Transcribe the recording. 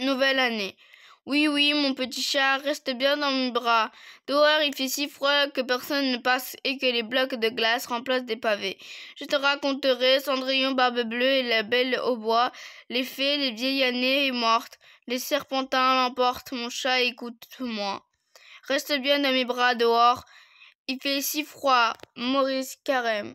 nouvelle année. Oui, oui, mon petit chat, reste bien dans mes bras. Dehors, il fait si froid que personne ne passe et que les blocs de glace remplacent des pavés. Je te raconterai Cendrillon Barbe Bleue et la Belle au bois, les fées, les vieilles années et mortes. Les serpentins l'emportent, mon chat, écoute-moi. Reste bien dans mes bras dehors. Il fait si froid. Maurice Carême.